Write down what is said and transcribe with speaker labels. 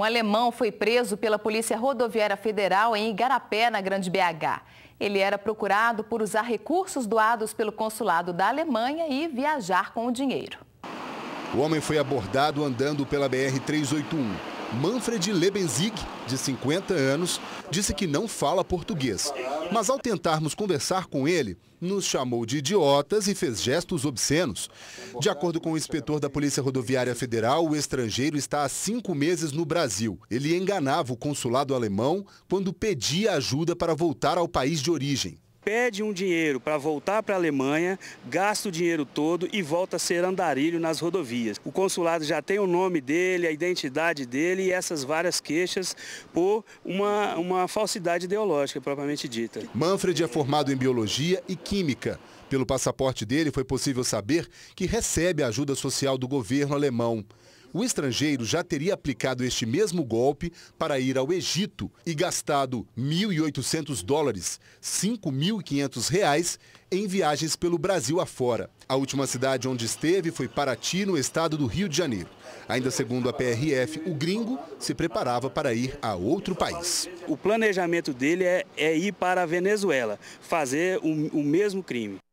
Speaker 1: Um alemão foi preso pela Polícia Rodoviária Federal em Igarapé, na Grande BH. Ele era procurado por usar recursos doados pelo consulado da Alemanha e viajar com o dinheiro.
Speaker 2: O homem foi abordado andando pela BR-381. Manfred Lebenzig, de 50 anos, disse que não fala português. Mas ao tentarmos conversar com ele, nos chamou de idiotas e fez gestos obscenos. De acordo com o inspetor da Polícia Rodoviária Federal, o estrangeiro está há cinco meses no Brasil. Ele enganava o consulado alemão quando pedia ajuda para voltar ao país de origem
Speaker 3: pede um dinheiro para voltar para a Alemanha, gasta o dinheiro todo e volta a ser andarilho nas rodovias. O consulado já tem o nome dele, a identidade dele e essas várias queixas por uma, uma falsidade ideológica propriamente dita.
Speaker 2: Manfred é formado em biologia e química. Pelo passaporte dele foi possível saber que recebe a ajuda social do governo alemão o estrangeiro já teria aplicado este mesmo golpe para ir ao Egito e gastado 1.800 dólares, 5.500 reais, em viagens pelo Brasil afora. A última cidade onde esteve foi Paraty, no estado do Rio de Janeiro. Ainda segundo a PRF, o gringo se
Speaker 3: preparava para ir a outro país. O planejamento dele é, é ir para a Venezuela, fazer o, o mesmo crime.